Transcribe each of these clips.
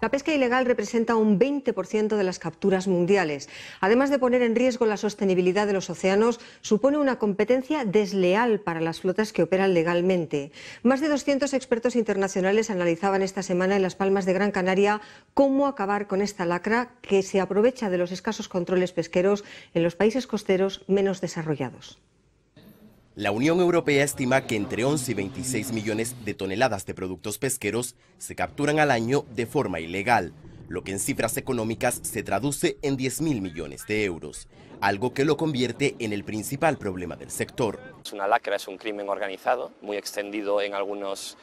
La pesca ilegal representa un 20% de las capturas mundiales. Además de poner en riesgo la sostenibilidad de los océanos, supone una competencia desleal para las flotas que operan legalmente. Más de 200 expertos internacionales analizaban esta semana en las Palmas de Gran Canaria cómo acabar con esta lacra que se aprovecha de los escasos controles pesqueros en los países costeros menos desarrollados. La Unión Europea estima que entre 11 y 26 millones de toneladas de productos pesqueros se capturan al año de forma ilegal, lo que en cifras económicas se traduce en 10 mil millones de euros, algo que lo convierte en el principal problema del sector. Es una lacra, es un crimen organizado, muy extendido en, algunos,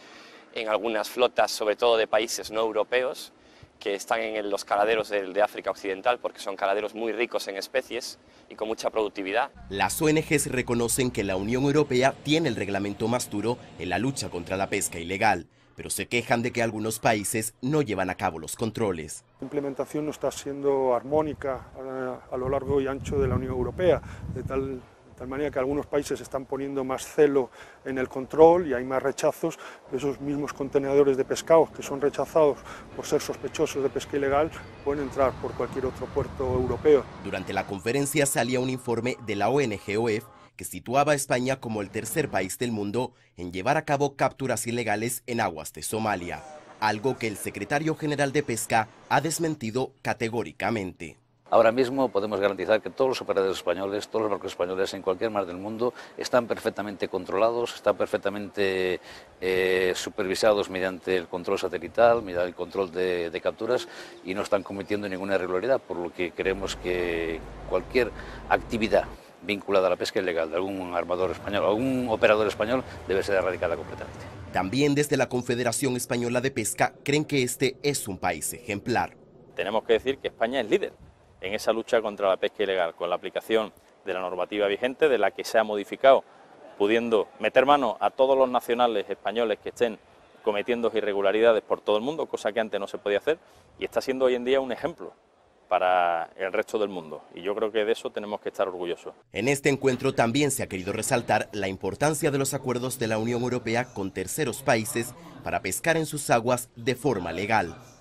en algunas flotas, sobre todo de países no europeos, que están en los caladeros de, de, África Occidental porque son caladeros muy ricos en especies y con mucha productividad. Las ONGs reconocen que la Unión Europea tiene el reglamento más duro en la lucha contra la pesca ilegal, pero se quejan de que algunos países no llevan a cabo los controles. La implementación no está siendo armónica eh, a, lo largo y ancho de la Unión Europea, de tal tal manera que algunos países están poniendo más celo en el control y hay más rechazos. Esos mismos contenedores de pescados que son rechazados por ser sospechosos de pesca ilegal pueden entrar por cualquier otro puerto europeo. Durante la conferencia salía un informe de la ONGOF que situaba a España como el tercer país del mundo en llevar a cabo capturas ilegales en aguas de Somalia, algo que el secretario general de Pesca ha desmentido categóricamente. Ahora mismo podemos garantizar que todos los operadores españoles, todos los barcos españoles en cualquier mar del mundo están perfectamente controlados, están perfectamente eh, supervisados mediante el control satelital, mediante el control de, de, capturas y no están cometiendo ninguna irregularidad, por lo que creemos que cualquier actividad vinculada a la pesca ilegal de algún armador español, algún operador español, debe ser erradicada completamente. También desde la Confederación Española de Pesca creen que este es un país ejemplar. Tenemos que decir que España es líder en esa lucha contra la pesca ilegal, con la aplicación de la normativa vigente, de la que se ha modificado, pudiendo meter mano a todos los nacionales españoles que estén cometiendo irregularidades por todo el mundo, cosa que antes no se podía hacer, y está siendo hoy en día un ejemplo para el resto del mundo. Y yo creo que de eso tenemos que estar orgullosos. En este encuentro también se ha querido resaltar la importancia de los acuerdos de la Unión Europea con terceros países para pescar en sus aguas de forma legal.